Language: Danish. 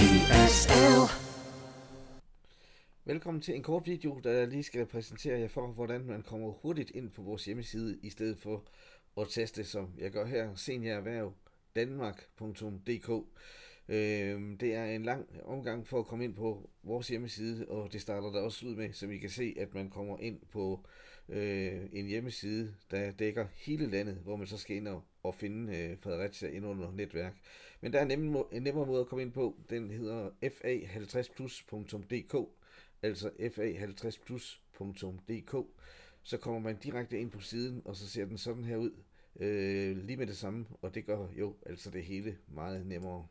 TSL. Velkommen til en kort video, der jeg lige skal præsentere jer for, hvordan man kommer hurtigt ind på vores hjemmeside, i stedet for at teste, som jeg gør her, seniorerhverv.danmark.dk. Øh, det er en lang omgang for at komme ind på vores hjemmeside, og det starter der også ud med, som I kan se, at man kommer ind på øh, en hjemmeside, der dækker hele landet, hvor man så skal ind og, og finde øh, Fredericia ind under netværk. Men der er nem, en nemmere måde at komme ind på. Den hedder fa50plus.dk, altså fa50plus.dk. Så kommer man direkte ind på siden, og så ser den sådan her ud øh, lige med det samme, og det gør jo altså det hele meget nemmere.